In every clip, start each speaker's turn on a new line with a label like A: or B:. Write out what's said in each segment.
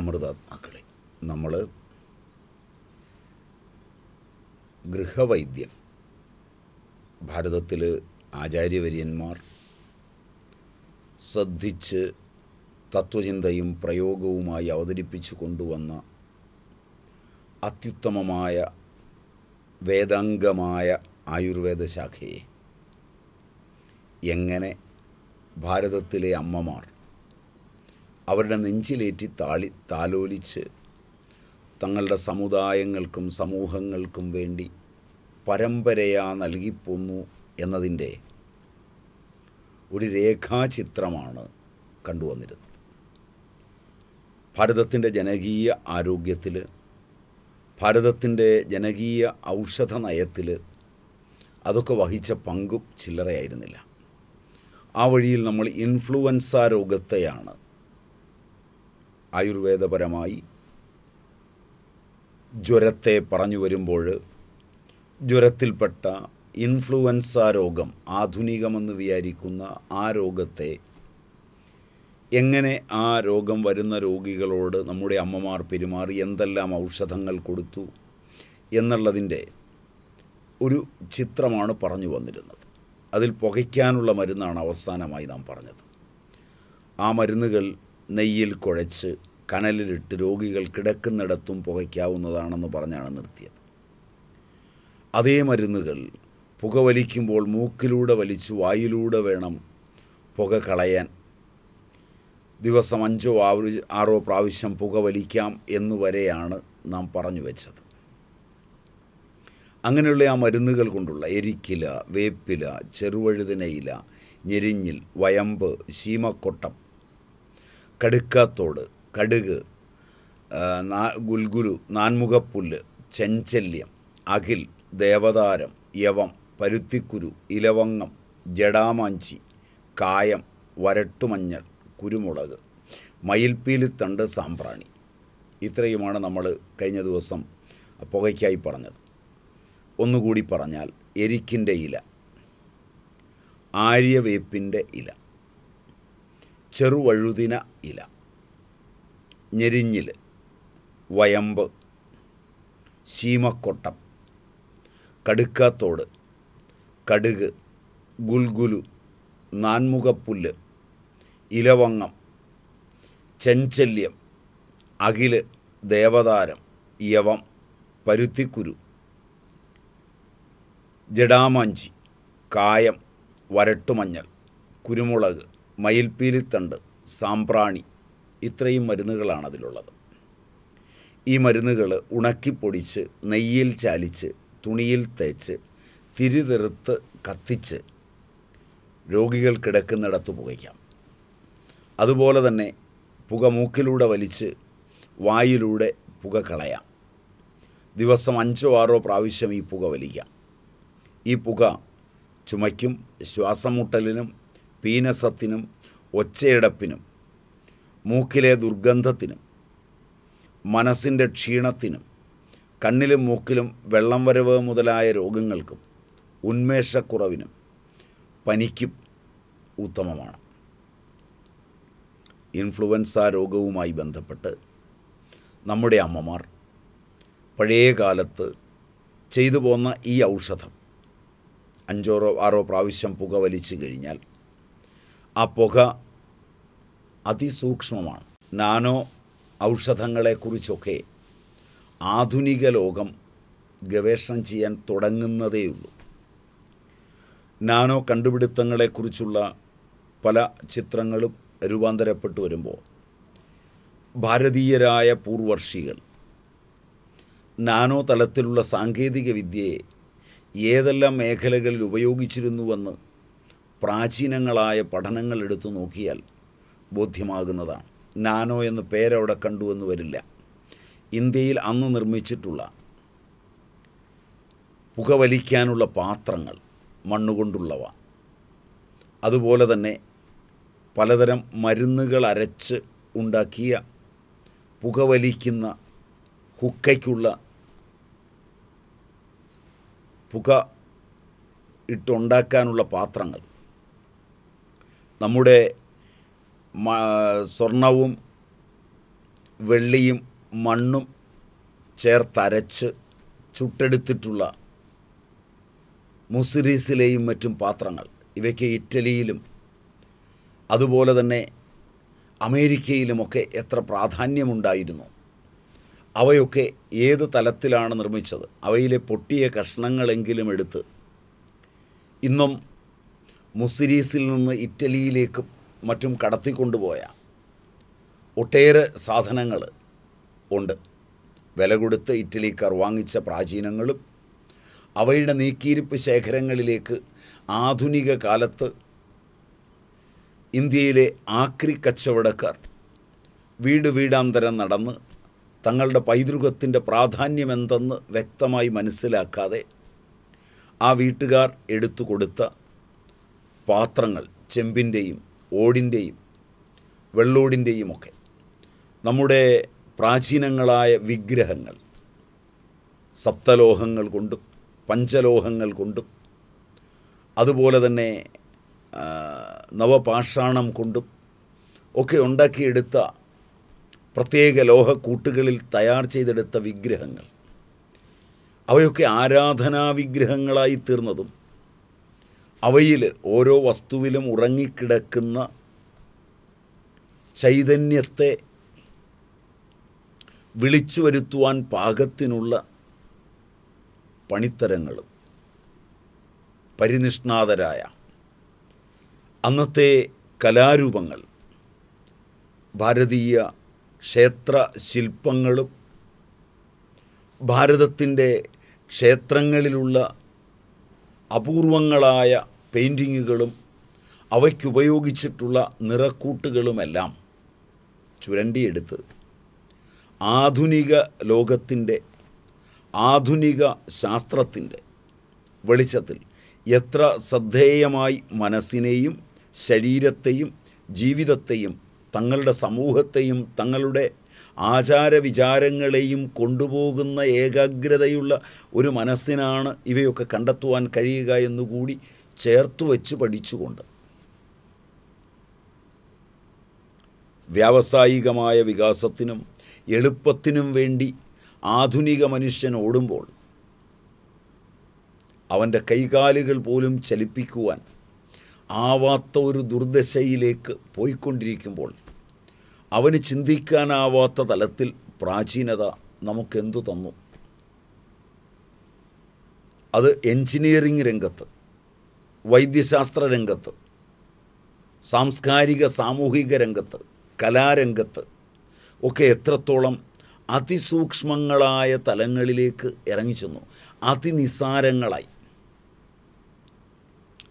A: അമൃതാത്മാക്കളെ നമ്മൾ ഗൃഹവൈദ്യം ഭാരതത്തിൽ ആചാര്യവര്യന്മാർ ശ്രദ്ധിച്ച് തത്വചിന്തയും പ്രയോഗവുമായി അവതരിപ്പിച്ചു കൊണ്ടുവന്ന അത്യുത്തമമായ വേദാംഗമായ ആയുർവേദ ശാഖയെ എങ്ങനെ ഭാരതത്തിലെ അമ്മമാർ അവരുടെ നെഞ്ചിലേറ്റി താളി താലോലിച്ച് തങ്ങളുടെ സമുദായങ്ങൾക്കും സമൂഹങ്ങൾക്കും വേണ്ടി പരമ്പരയാ നൽകിപ്പോന്നു എന്നതിൻ്റെ ഒരു രേഖാചിത്രമാണ് കണ്ടുവന്നിരുന്നത് ഭാരതത്തിൻ്റെ ജനകീയ ആരോഗ്യത്തിൽ ഭാരതത്തിൻ്റെ ജനകീയ ഔഷധ നയത്തിൽ അതൊക്കെ വഹിച്ച പങ്കും ചില്ലറയായിരുന്നില്ല ആ വഴിയിൽ നമ്മൾ ഇൻഫ്ലുവൻസ രോഗത്തെയാണ് ആയുർവേദപരമായി ജ്വരത്തെ പറഞ്ഞു വരുമ്പോൾ ജ്വരത്തിൽപ്പെട്ട ഇൻഫ്ലുവൻസ രോഗം ആധുനികമെന്ന് വിചാരിക്കുന്ന ആ രോഗത്തെ എങ്ങനെ ആ രോഗം വരുന്ന രോഗികളോട് നമ്മുടെ അമ്മമാർ പെരുമാറി എന്തെല്ലാം ഔഷധങ്ങൾ കൊടുത്തു എന്നുള്ളതിൻ്റെ ഒരു ചിത്രമാണ് പറഞ്ഞു വന്നിരുന്നത് അതിൽ പുകയ്ക്കാനുള്ള മരുന്നാണ് അവസാനമായി നാം പറഞ്ഞത് ആ മരുന്നുകൾ നെയ്യിൽ കുഴച്ച് കനലിലിട്ട് രോഗികൾ കിടക്കുന്നിടത്തും പുകയ്ക്കാവുന്നതാണെന്ന് പറഞ്ഞാണ് നിർത്തിയത് അതേ മരുന്നുകൾ പുകവലിക്കുമ്പോൾ മൂക്കിലൂടെ വലിച്ചു വായിലൂടെ വേണം പുക കളയാൻ ദിവസം അഞ്ചോ ആവൃ ആറോ പ്രാവശ്യം പുകവലിക്കാം എന്നുവരെയാണ് നാം പറഞ്ഞു വെച്ചത് അങ്ങനെയുള്ള ആ മരുന്നുകൾ കൊണ്ടുള്ള എരിക്കില വേപ്പില ചെറുവഴുതനയില ഞെരിഞ്ഞിൽ വയമ്പ് ശീമക്കൊട്ടം കടുക്കാത്തോട് കടുക് ഗുൽഗുരു നാൻമുഖപ്പുല്ല് ചെഞ്ചല്യം അഖിൽ ദേവതാരം യവം പരുത്തിക്കുരു ഇലവങ്ങം ജഡാമാഞ്ചി കായം വരട്ടുമഞ്ഞൾ കുരുമുളക് മയിൽപ്പീലിത്തണ്ട് സാമ്പ്രാണി ഇത്രയുമാണ് നമ്മൾ കഴിഞ്ഞ ദിവസം പുകയ്ക്കായി പറഞ്ഞത് ഒന്നുകൂടി പറഞ്ഞാൽ എരിക്കിൻ്റെ ഇല ആര്യവേപ്പിൻ്റെ ഇല ചെറുവഴുതിന ഇല ഞെരിഞ്ഞിൽ വയമ്പ് ശീമക്കൊട്ടം കടുക്കാത്തോട് കടുക് ഗുൽഗുലു നാൻമുഖപ്പുല്ല് ഇലവങ്ങം ചെഞ്ചല്യം അഖില് ദേവതാരം യവം പരുത്തിക്കുരു ജഡാമഞ്ചി കായം വരട്ടുമഞ്ഞൾ കുരുമുളക് മയിൽപ്പീലിത്തണ്ട് സാമ്പ്രാണി ഇത്രയും മരുന്നുകളാണ് അതിലുള്ളത് ഈ മരുന്നുകൾ ഉണക്കിപ്പൊടിച്ച് നെയ്യിൽ ചാലിച്ച് തുണിയിൽ തേച്ച് തിരിതെറുത്ത് കത്തിച്ച് രോഗികൾ കിടക്കുന്നിടത്ത് പുകയ്ക്കാം അതുപോലെ തന്നെ പുക മൂക്കിലൂടെ വലിച്ച് വായിലൂടെ പുക കളയാം ദിവസം അഞ്ചോ ആറോ പ്രാവശ്യം ഈ പുക വലിക്കാം ഈ പുക ചുമയ്ക്കും ശ്വാസമുട്ടലിനും പീനസത്തിനും ഒച്ചയടപ്പിനും മൂക്കിലെ ദുർഗന്ധത്തിനും മനസ്സിൻ്റെ ക്ഷീണത്തിനും കണ്ണിലും മൂക്കിലും വെള്ളം വരവ് മുതലായ രോഗങ്ങൾക്കും ഉന്മേഷക്കുറവിനും പനിക്കും ഉത്തമമാണ് ഇൻഫ്ലുവൻസ രോഗവുമായി ബന്ധപ്പെട്ട് നമ്മുടെ അമ്മമാർ പഴയ കാലത്ത് ചെയ്തു പോകുന്ന ഈ ഔഷധം അഞ്ചോറോ ആറോ പ്രാവശ്യം പുക വലിച്ചു കഴിഞ്ഞാൽ ആ പുക അതിസൂക്ഷ്മമാണ് നാനോ ഔഷധങ്ങളെക്കുറിച്ചൊക്കെ ആധുനിക ലോകം ഗവേഷണം ചെയ്യാൻ തുടങ്ങുന്നതേയുള്ളൂ നാനോ കണ്ടുപിടുത്തങ്ങളെക്കുറിച്ചുള്ള പല ചിത്രങ്ങളും രൂപാന്തരപ്പെട്ടു വരുമ്പോൾ ഭാരതീയരായ പൂർവർഷികൾ നാനോ തലത്തിലുള്ള സാങ്കേതിക വിദ്യയെ ഏതെല്ലാം മേഖലകളിൽ ഉപയോഗിച്ചിരുന്നുവെന്ന് പ്രാചീനങ്ങളായ പഠനങ്ങൾ എടുത്തു നോക്കിയാൽ ബോധ്യമാകുന്നതാണ് നാനോ എന്ന് പേരവിടെ കണ്ടു എന്ന് വരില്ല ഇന്ത്യയിൽ അന്ന് നിർമ്മിച്ചിട്ടുള്ള പുകവലിക്കാനുള്ള പാത്രങ്ങൾ മണ്ണുകൊണ്ടുള്ളവ അതുപോലെ തന്നെ പലതരം മരുന്നുകൾ അരച്ച് ഉണ്ടാക്കിയ പുകവലിക്കുന്ന ഹുക്കയ്ക്കുള്ള പുക ഇട്ടുണ്ടാക്കാനുള്ള പാത്രങ്ങൾ നമ്മുടെ സ്വർണവും വെള്ളിയും മണ്ണും ചേർത്തരച്ച് ചുട്ടെടുത്തിട്ടുള്ള മുസിറീസിലെയും മറ്റും പാത്രങ്ങൾ ഇവയ്ക്ക് ഇറ്റലിയിലും അതുപോലെ തന്നെ അമേരിക്കയിലുമൊക്കെ എത്ര പ്രാധാന്യമുണ്ടായിരുന്നു അവയൊക്കെ ഏത് തലത്തിലാണ് നിർമ്മിച്ചത് അവയിലെ പൊട്ടിയ കഷ്ണങ്ങളെങ്കിലും എടുത്ത് ഇന്നും മുസിരീസിൽ നിന്ന് ഇറ്റലിയിലേക്ക് മറ്റും കടത്തിക്കൊണ്ടുപോയ ഒട്ടേറെ സാധനങ്ങൾ ഉണ്ട് വില കൊടുത്ത് ഇറ്റലിക്കാർ വാങ്ങിച്ച പ്രാചീനങ്ങളും അവയുടെ നീക്കിയിരിപ്പ് ശേഖരങ്ങളിലേക്ക് ആധുനിക കാലത്ത് ഇന്ത്യയിലെ ആക്രി കച്ചവടക്കാർ വീട് വീടാന്തരം നടന്ന് തങ്ങളുടെ പൈതൃകത്തിൻ്റെ പ്രാധാന്യമെന്തെന്ന് വ്യക്തമായി മനസ്സിലാക്കാതെ ആ വീട്ടുകാർ എടുത്തു കൊടുത്ത പാത്രങ്ങൾ ചെമ്പിൻ്റെയും ഓടിൻ്റെയും വെള്ളോടിൻ്റെയും ഒക്കെ നമ്മുടെ പ്രാചീനങ്ങളായ വിഗ്രഹങ്ങൾ സപ്തലോഹങ്ങൾ കൊണ്ടും പഞ്ചലോഹങ്ങൾ കൊണ്ടും അതുപോലെ തന്നെ നവപാഷാണം കൊണ്ടും ഒക്കെ ഉണ്ടാക്കിയെടുത്ത പ്രത്യേക ലോഹക്കൂട്ടുകളിൽ തയ്യാർ ചെയ്തെടുത്ത വിഗ്രഹങ്ങൾ അവയൊക്കെ ആരാധനാ വിഗ്രഹങ്ങളായി തീർന്നതും അവയിൽ ഓരോ വസ്തുവിലും ഉറങ്ങിക്കിടക്കുന്ന ചൈതന്യത്തെ വിളിച്ചു വരുത്തുവാൻ പാകത്തിനുള്ള പണിത്തരങ്ങളും പരിനിഷ്ണാതരായ അന്നത്തെ കലാരൂപങ്ങൾ ഭാരതീയ ക്ഷേത്ര ശില്പങ്ങളും ഭാരതത്തിൻ്റെ ക്ഷേത്രങ്ങളിലുള്ള അപൂർവങ്ങളായ പെയിൻറ്റിങ്ങുകളും അവയ്ക്കുപയോഗിച്ചിട്ടുള്ള നിറക്കൂട്ടുകളുമെല്ലാം ചുരണ്ടിയെടുത്ത് ആധുനിക ലോകത്തിൻ്റെ ആധുനിക ശാസ്ത്രത്തിൻ്റെ വെളിച്ചത്തിൽ എത്ര ശ്രദ്ധേയമായി മനസ്സിനെയും ശരീരത്തെയും ജീവിതത്തെയും തങ്ങളുടെ സമൂഹത്തെയും തങ്ങളുടെ ആചാരവിചാരങ്ങളെയും കൊണ്ടുപോകുന്ന ഏകാഗ്രതയുള്ള ഒരു മനസ്സിനാണ് ഇവയൊക്കെ കണ്ടെത്തുവാൻ കഴിയുക എന്നുകൂടി ചേർത്ത് വെച്ച് പഠിച്ചുകൊണ്ട് വ്യാവസായികമായ വികാസത്തിനും എളുപ്പത്തിനും വേണ്ടി ആധുനിക മനുഷ്യൻ ഓടുമ്പോൾ അവൻ്റെ കൈകാലുകൾ പോലും ചലിപ്പിക്കുവാൻ ആവാത്ത ഒരു ദുർദശയിലേക്ക് പോയിക്കൊണ്ടിരിക്കുമ്പോൾ അവന് ചിന്തിക്കാനാവാത്ത തലത്തിൽ പ്രാചീനത നമുക്കെന്തു തന്നു അത് എൻജിനീയറിംഗ് രംഗത്ത് വൈദ്യശാസ്ത്ര രംഗത്ത് സാംസ്കാരിക സാമൂഹിക രംഗത്ത് കലാരംഗത്ത് ഒക്കെ എത്രത്തോളം അതിസൂക്ഷ്മങ്ങളായ തലങ്ങളിലേക്ക് ഇറങ്ങിച്ചെന്നു അതിനിസാരങ്ങളായി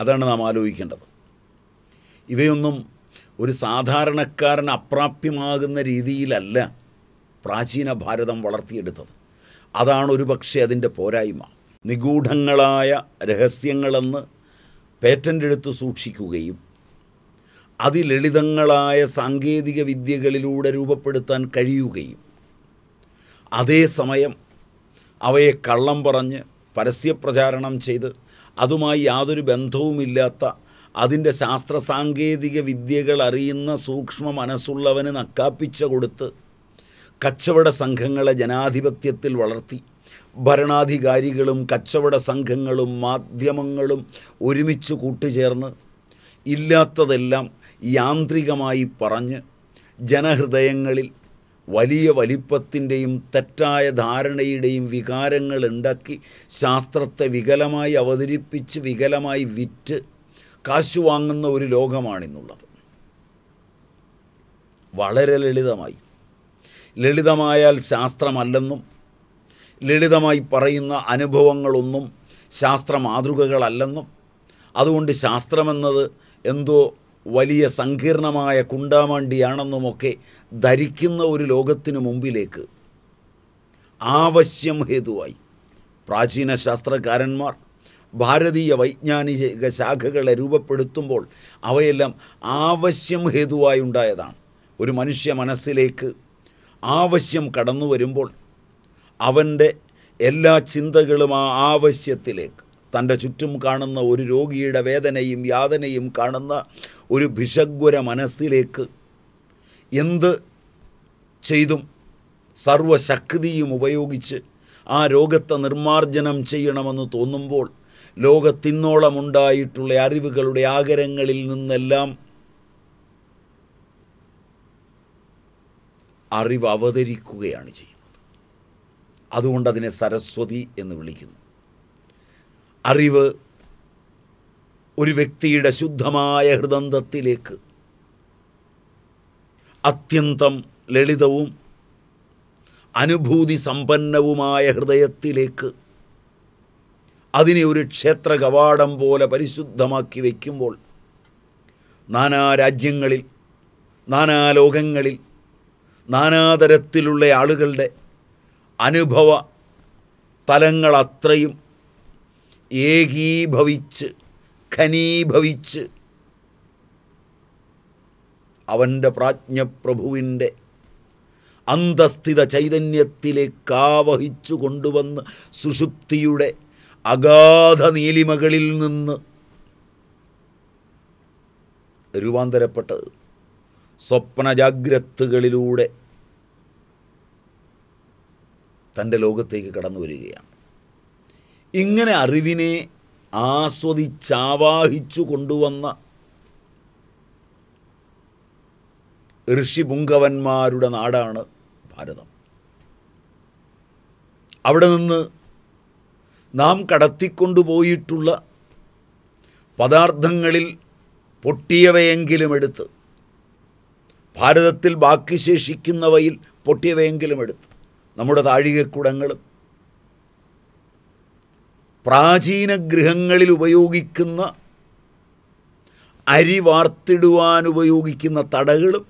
A: അതാണ് നാം ആലോചിക്കേണ്ടത് ഇവയൊന്നും ഒരു സാധാരണക്കാരൻ അപ്രാപ്യമാകുന്ന രീതിയിലല്ല പ്രാചീന ഭാരതം വളർത്തിയെടുത്തത് അതാണ് ഒരു പക്ഷേ അതിൻ്റെ പോരായ്മ നിഗൂഢങ്ങളായ രഹസ്യങ്ങളെന്ന് പേറ്റൻ്റ് എടുത്ത് സൂക്ഷിക്കുകയും അതിലളിതങ്ങളായ സാങ്കേതിക വിദ്യകളിലൂടെ രൂപപ്പെടുത്താൻ കഴിയുകയും അതേസമയം അവയെ കള്ളം പറഞ്ഞ് പരസ്യപ്രചാരണം ചെയ്ത് അതുമായി യാതൊരു ബന്ധവുമില്ലാത്ത അതിൻ്റെ ശാസ്ത്ര സാങ്കേതിക വിദ്യകൾ അറിയുന്ന സൂക്ഷ്മ മനസ്സുള്ളവന് നക്കാപ്പിച്ച കൊടുത്ത് കച്ചവട സംഘങ്ങളെ ജനാധിപത്യത്തിൽ വളർത്തി ഭരണാധികാരികളും കച്ചവട സംഘങ്ങളും മാധ്യമങ്ങളും ഒരുമിച്ച് കൂട്ടുചേർന്ന് ഇല്ലാത്തതെല്ലാം യാന്ത്രികമായി പറഞ്ഞ് ജനഹൃദയങ്ങളിൽ വലിയ വലിപ്പത്തിൻ്റെയും തെറ്റായ ധാരണയുടെയും വികാരങ്ങൾ ഉണ്ടാക്കി ശാസ്ത്രത്തെ വികലമായി അവതരിപ്പിച്ച് വികലമായി വിറ്റ് കാശു വാങ്ങുന്ന ഒരു ലോകമാണിന്നുള്ളത് വളരെ ലളിതമായി ലളിതമായാൽ ശാസ്ത്രമല്ലെന്നും ലളിതമായി പറയുന്ന അനുഭവങ്ങളൊന്നും ശാസ്ത്ര മാതൃകകളല്ലെന്നും അതുകൊണ്ട് ശാസ്ത്രമെന്നത് എന്തോ വലിയ സങ്കീർണമായ കുണ്ടാമാണ്ടിയാണെന്നുമൊക്കെ ധരിക്കുന്ന ഒരു ലോകത്തിനു മുമ്പിലേക്ക് ആവശ്യം ഹേതുവായി പ്രാചീന ശാസ്ത്രകാരന്മാർ ഭാരതീയ വൈജ്ഞാനിക ശാഖകളെ രൂപപ്പെടുത്തുമ്പോൾ അവയെല്ലാം ആവശ്യം ഹേതുവായി ഉണ്ടായതാണ് ഒരു മനുഷ്യ മനസ്സിലേക്ക് ആവശ്യം കടന്നു വരുമ്പോൾ അവൻ്റെ എല്ലാ ചിന്തകളും ആ ആവശ്യത്തിലേക്ക് തൻ്റെ ചുറ്റും കാണുന്ന ഒരു രോഗിയുടെ വേദനയും യാതനയും കാണുന്ന ഒരു ഭിഷഗ്വര മനസ്സിലേക്ക് എന്ത് ചെയ്തും സർവശക്തിയും ഉപയോഗിച്ച് ആ രോഗത്തെ നിർമ്മാർജ്ജനം ചെയ്യണമെന്ന് തോന്നുമ്പോൾ ലോകത്തിന്നോളമുണ്ടായിട്ടുള്ള അറിവുകളുടെ ആഗരങ്ങളിൽ നിന്നെല്ലാം അറിവ് അവതരിക്കുകയാണ് ചെയ്യുന്നത് അതുകൊണ്ട് അതിനെ സരസ്വതി എന്ന് വിളിക്കുന്നു അറിവ് ഒരു വ്യക്തിയുടെ ശുദ്ധമായ ഹൃദന്തത്തിലേക്ക് അത്യന്തം ലളിതവും അനുഭൂതി സമ്പന്നവുമായ ഹൃദയത്തിലേക്ക് അതിനെ ഒരു ക്ഷേത്ര കവാടം പോലെ പരിശുദ്ധമാക്കി വയ്ക്കുമ്പോൾ നാനാ രാജ്യങ്ങളിൽ നാനാ ലോകങ്ങളിൽ നാനാതരത്തിലുള്ള ആളുകളുടെ അനുഭവ തലങ്ങളത്രയും ഏകീഭവിച്ച് ഖനീഭവിച്ച് അവൻ്റെ പ്രാജ്ഞപ്രഭുവിൻ്റെ അന്തസ്ഥിത ചൈതന്യത്തിലേക്ക് ആവഹിച്ചു കൊണ്ടുവന്ന് സുഷുപ്തിയുടെ അഗാധ നീലിമകളിൽ നിന്ന് രൂപാന്തരപ്പെട്ടത് സ്വപ്നജാഗ്രത്തുകളിലൂടെ തൻ്റെ ലോകത്തേക്ക് കടന്നു വരികയാണ് ഇങ്ങനെ അറിവിനെ ആസ്വദിച്ചാവാഹിച്ചു കൊണ്ടുവന്ന ഋഷിപുങ്കവന്മാരുടെ നാടാണ് ഭാരതം അവിടെ നിന്ന് നാം കടത്തിക്കൊണ്ടുപോയിട്ടുള്ള പദാർത്ഥങ്ങളിൽ പൊട്ടിയവയെങ്കിലും എടുത്ത് ഭാരതത്തിൽ ബാക്കി ശേഷിക്കുന്നവയിൽ പൊട്ടിയവയെങ്കിലും എടുത്ത് നമ്മുടെ താഴികക്കുടങ്ങളും പ്രാചീന ഗൃഹങ്ങളിൽ ഉപയോഗിക്കുന്ന അരി വാർത്തിടുവാൻ ഉപയോഗിക്കുന്ന തടകളും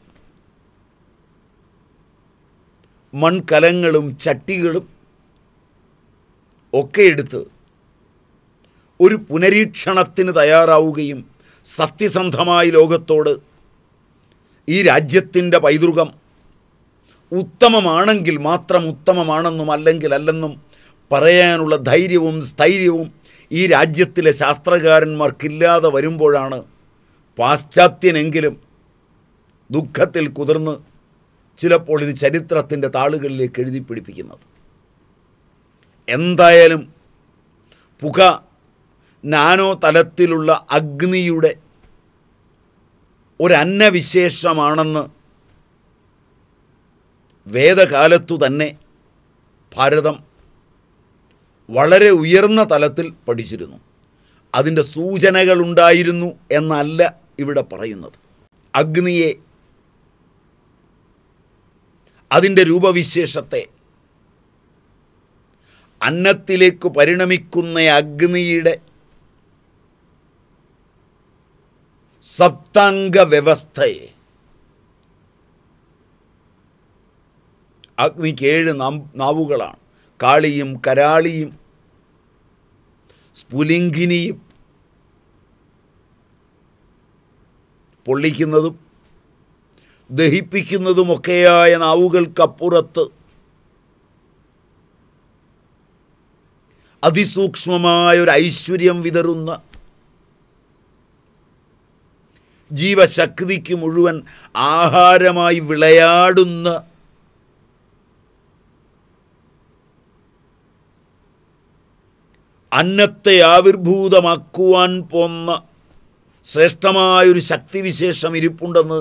A: മൺകലങ്ങളും ചട്ടികളും ഒക്കെ എടുത്ത് ഒരു പുനരീക്ഷണത്തിന് തയ്യാറാവുകയും സത്യസന്ധമായി ലോകത്തോട് ഈ രാജ്യത്തിൻ്റെ പൈതൃകം ഉത്തമമാണെങ്കിൽ മാത്രം ഉത്തമമാണെന്നും അല്ലെങ്കിൽ അല്ലെന്നും പറയാനുള്ള ധൈര്യവും സ്ഥൈര്യവും ഈ രാജ്യത്തിലെ ശാസ്ത്രകാരന്മാർക്കില്ലാതെ വരുമ്പോഴാണ് പാശ്ചാത്യനെങ്കിലും ദുഃഖത്തിൽ കുതിർന്ന് ചിലപ്പോൾ ഇത് ചരിത്രത്തിൻ്റെ താളുകളിലേക്ക് എഴുതി പിടിപ്പിക്കുന്നത് എന്തായാലും പുക നാനോ തലത്തിലുള്ള അഗ്നിയുടെ ഒരന്നവിശേഷമാണെന്ന് വേദകാലത്തു തന്നെ ഭാരതം വളരെ ഉയർന്ന തലത്തിൽ പഠിച്ചിരുന്നു അതിൻ്റെ സൂചനകളുണ്ടായിരുന്നു എന്നല്ല ഇവിടെ പറയുന്നത് അഗ്നിയെ അതിൻ്റെ രൂപവിശേഷത്തെ അന്നത്തിലേക്ക് പരിണമിക്കുന്ന അഗ്നിയുടെ സപ്താംഗ വ്യവസ്ഥയെ അഗ്നിക്ക് ഏഴ് നാവുകളാണ് കാളിയും കരാളിയും സ്പുലിംഗിനിയും പൊള്ളിക്കുന്നതും ദഹിപ്പിക്കുന്നതുമൊക്കെയായ നാവുകൾക്കപ്പുറത്ത് അതിസൂക്ഷ്മമായ ഒരു ഐശ്വര്യം വിതറുന്ന ജീവശക്തിക്ക് മുഴുവൻ ആഹാരമായി വിളയാടുന്ന അന്നത്തെ ആവിർഭൂതമാക്കുവാൻ പോന്ന ശ്രേഷ്ഠമായൊരു ശക്തിവിശേഷം ഇരിപ്പുണ്ടെന്ന്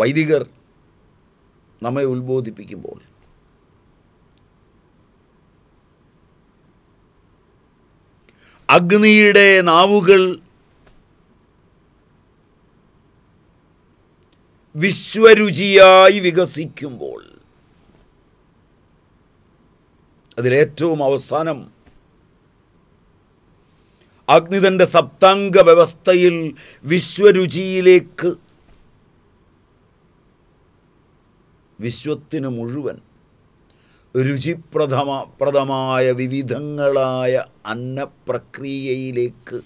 A: വൈദികർ നമ്മെ ഉത്ബോധിപ്പിക്കുമ്പോൾ അഗ്നിയുടെ നാവുകൾ വിശ്വരുചിയായി വികസിക്കുമ്പോൾ അതിലേറ്റവും അവസാനം അഗ്നി തൻ്റെ സപ്താംഗ വ്യവസ്ഥയിൽ വിശ്വരുചിയിലേക്ക് വിശ്വത്തിന് മുഴുവൻ രുചിപ്രഥമ പ്രദമായ വിവിധങ്ങളായ അന്നപ്രക്രിയയിലേക്ക്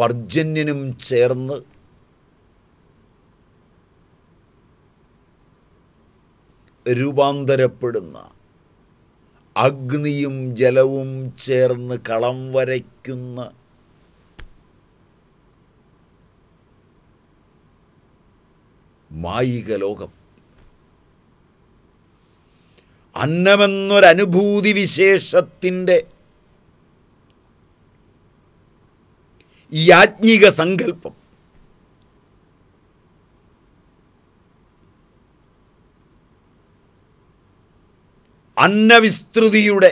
A: പർജന്യനും ചേർന്ന് രൂപാന്തരപ്പെടുന്ന അഗ്നിയും ജലവും ചേർന്ന് കളം വരയ്ക്കുന്ന മായിക ലോകം അന്നമെന്നൊരനുഭൂതി വിശേഷത്തിൻ്റെ യാജ്ഞിക സങ്കല്പം അന്നവിസ്തൃതിയുടെ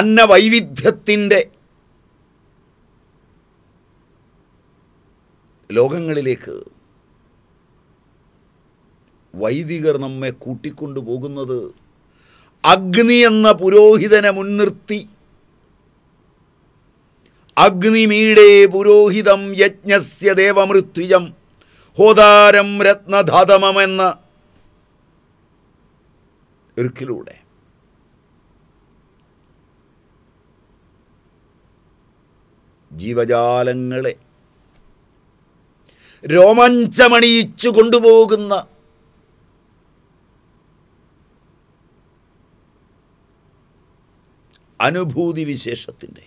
A: അന്നവൈവിധ്യത്തിൻ്റെ ലോകങ്ങളിലേക്ക് വൈദികർ നമ്മെ കൂട്ടിക്കൊണ്ടു പോകുന്നത് അഗ്നി എന്ന പുരോഹിതനെ മുൻനിർത്തി അഗ്നിമീടേ പുരോഹിതം യജ്ഞസ്യ ദേവമൃത്യുജം ഹോതാരം രത്നധാതമമെന്ന ഇറുക്കിലൂടെ ജീവജാലങ്ങളെ രോമാഞ്ചമണിയിച്ചു കൊണ്ടുപോകുന്ന അനുഭൂതി വിശേഷത്തിൻ്റെ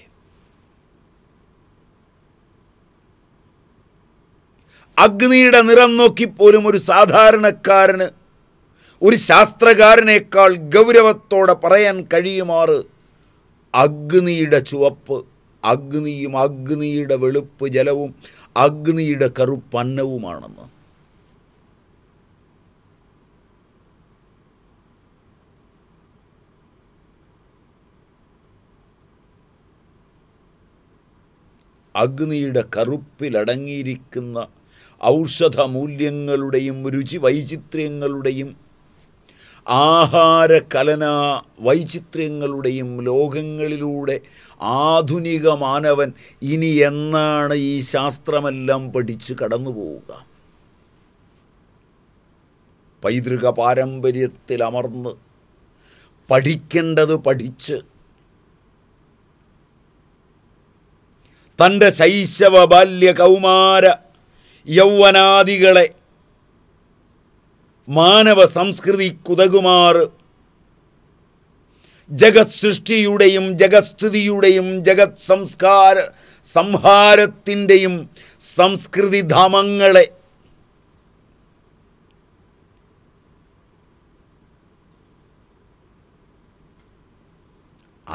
A: അഗ്നിയുടെ നിറം നോക്കിപ്പോലും ഒരു സാധാരണക്കാരന് ഒരു ശാസ്ത്രകാരനേക്കാൾ ഗൗരവത്തോടെ പറയാൻ കഴിയുമാറ് അഗ്നിയുടെ ചുവപ്പ് അഗ്നിയും അഗ്നിയുടെ വെളുപ്പ് ജലവും അഗ്നിയുടെ കറുപ്പന്നവുമാണെന്ന് അഗ്നിയുടെ കറുപ്പിലടങ്ങിയിരിക്കുന്ന ഔഷധമൂല്യങ്ങളുടെയും രുചി വൈചിത്ര്യങ്ങളുടെയും കലന വൈചിത്ര്യങ്ങളുടെയും ലോകങ്ങളിലൂടെ ആധുനിക മാനവൻ ഇനി എന്നാണ് ഈ ശാസ്ത്രമെല്ലാം പഠിച്ച് കടന്നു പോവുക പൈതൃക പാരമ്പര്യത്തിൽ അമർന്ന് പഠിക്കേണ്ടത് പഠിച്ച് തൻ്റെ ശൈശവ ബാല്യ കൗമാര യൗവനാദികളെ മാനവ സംസ്കൃതി കുതകുമാർ ജഗത് സൃഷ്ടിയുടെയും ജഗസ്തുതിയുടെയും ജഗത് സംസ്കാര സംഹാരത്തിൻ്റെയും സംസ്കൃതിധാമങ്ങളെ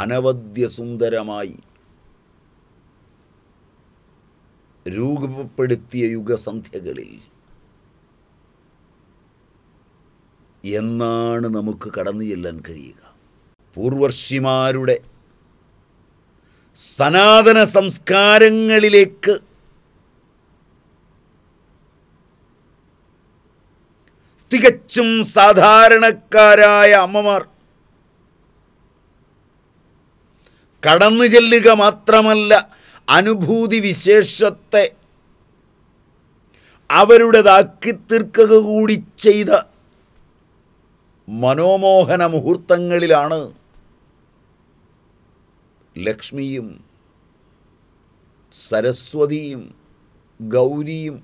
A: അനവദ്യ സുന്ദരമായി രൂപപ്പെടുത്തിയ യുഗസന്ധ്യകളിൽ എന്നാണ് നമുക്ക് കടന്നു ചെല്ലാൻ കഴിയുക പൂർവർഷിമാരുടെ സനാതന സംസ്കാരങ്ങളിലേക്ക് തികച്ചും സാധാരണക്കാരായ അമ്മമാർ കടന്നു ചെല്ലുക മാത്രമല്ല അനുഭൂതി വിശേഷത്തെ അവരുടേതാക്കി തീർക്കുക കൂടി ചെയ്ത മനോമോഹന മുഹൂർത്തങ്ങളിലാണ് ലക്ഷ്മിയും സരസ്വതിയും ഗൗരിയും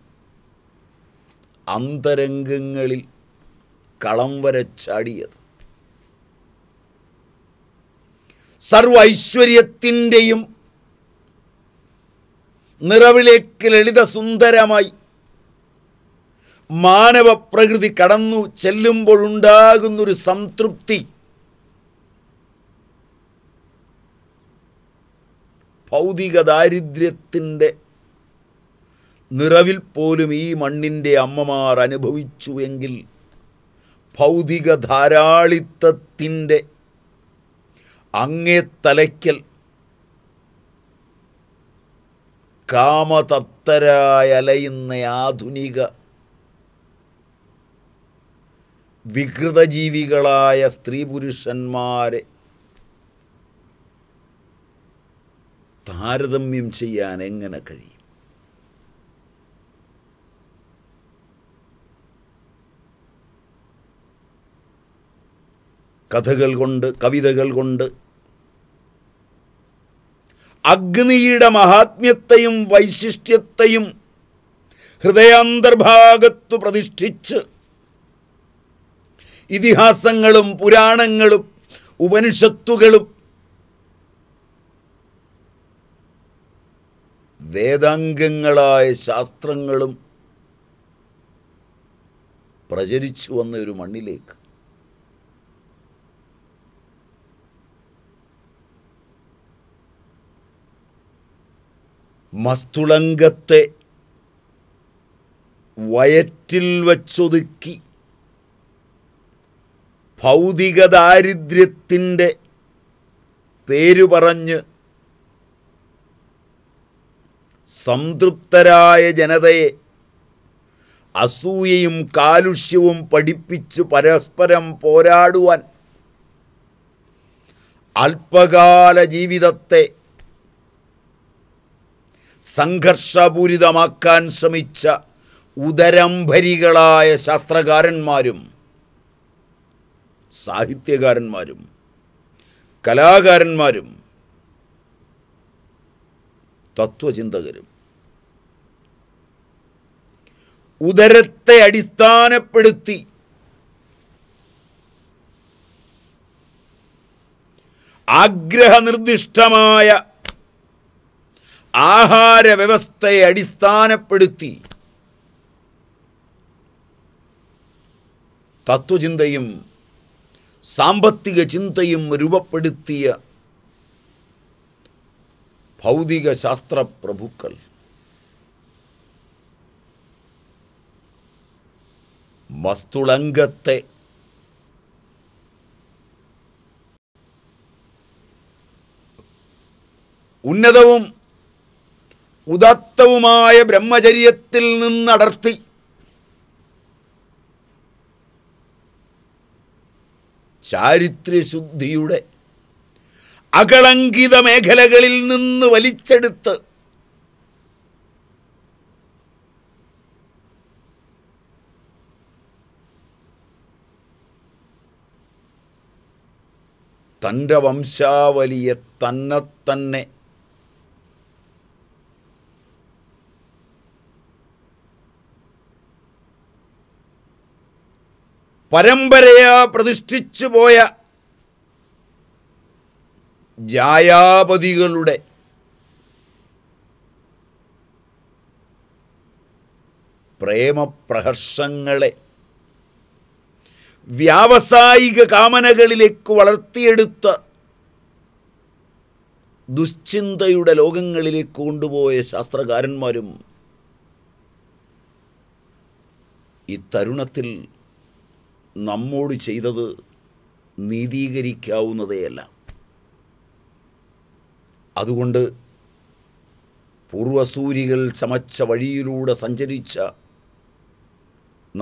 A: അന്തരംഗങ്ങളിൽ കളം വരച്ചാടിയത് സർവ ഐശ്വര്യത്തിൻ്റെയും നിറവിലേക്ക് ലളിതസുന്ദരമായി മാനവ പ്രകൃതി കടന്നു ചെല്ലുമ്പോഴുണ്ടാകുന്നൊരു സംതൃപ്തി ഭൗതിക ദാരിദ്ര്യത്തിൻ്റെ നിറവിൽ പോലും ഈ മണ്ണിൻ്റെ അമ്മമാർ അനുഭവിച്ചുവെങ്കിൽ ഭൗതിക ധാരാളിത്തത്തിൻ്റെ അങ്ങേ തലയ്ക്കൽ കാമതപ്തരായലയുന്ന ആധുനിക വികൃതജീവികളായ സ്ത്രീ പുരുഷന്മാരെ താരതമ്യം ചെയ്യാൻ എങ്ങനെ കഴിയും കഥകൾ കൊണ്ട് കവിതകൾ കൊണ്ട് അഗ്നിയുടെ മഹാത്മ്യത്തെയും വൈശിഷ്ട്യത്തെയും ഹൃദയാന്തർഭാഗത്തു പ്രതിഷ്ഠിച്ച് ഇതിഹാസങ്ങളും പുരാണങ്ങളും ഉപനിഷത്തുകളും വേദാംഗങ്ങളായ ശാസ്ത്രങ്ങളും പ്രചരിച്ചു വന്ന ഒരു മണ്ണിലേക്ക് മസ്തുളങ്കത്തെ വയറ്റിൽ വച്ചൊതുക്കി ഭൗതിക ദാരിദ്ര്യത്തിൻ്റെ പേര് പറഞ്ഞ് സംതൃപ്തരായ ജനതയെ അസൂയയും കാലുഷ്യവും പഠിപ്പിച്ച് പരസ്പരം പോരാടുവാൻ അല്പകാല ജീവിതത്തെ സംഘർഷപൂരിതമാക്കാൻ ശ്രമിച്ച ഉദരംഭരികളായ ശാസ്ത്രകാരന്മാരും സാഹിത്യകാരന്മാരും കലാകാരന്മാരും തത്വചിന്തകരും ഉദരത്തെ അടിസ്ഥാനപ്പെടുത്തി ആഗ്രഹനിർദ്ദിഷ്ടമായ ആഹാര വ്യവസ്ഥയെ അടിസ്ഥാനപ്പെടുത്തി തത്വചിന്തയും സാമ്പത്തിക ചിന്തയും രൂപപ്പെടുത്തിയ ഭൗതിക ശാസ്ത്ര പ്രഭുക്കൾ വസ്തുളങ്കത്തെ ഉന്നതവും ഉദത്തവുമായ ബ്രഹ്മചര്യത്തിൽ നിന്നടർത്തി ചാരിത്രശുദ്ധിയുടെ അകളങ്കിത മേഖലകളിൽ നിന്ന് വലിച്ചെടുത്ത് തൻ്റെ വംശാവലിയെ തന്നെ തന്നെ പരമ്പരയാ പ്രതിഷ്ഠിച്ചു പോയ ജായാപതികളുടെ പ്രേമപ്രഹർഷങ്ങളെ വ്യാവസായിക കാമനകളിലേക്ക് വളർത്തിയെടുത്ത ദുശ്ചിന്തയുടെ ലോകങ്ങളിലേക്ക് കൊണ്ടുപോയ ശാസ്ത്രകാരന്മാരും ഈ തരുണത്തിൽ നമ്മോട് ചെയ്തത് നീതീകരിക്കാവുന്നതേയല്ല അതുകൊണ്ട് പൂർവസൂരികൾ ചമച്ച വഴിയിലൂടെ സഞ്ചരിച്ച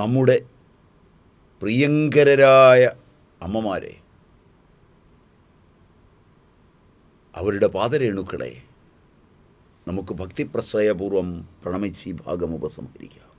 A: നമ്മുടെ പ്രിയങ്കരരായ അമ്മമാരെ അവരുടെ പാതരേണുക്കളെ നമുക്ക് ഭക്തിപ്രശ്രയപൂർവം പ്രണമിച്ച് ഈ ഭാഗം ഉപസംഹരിക്കാം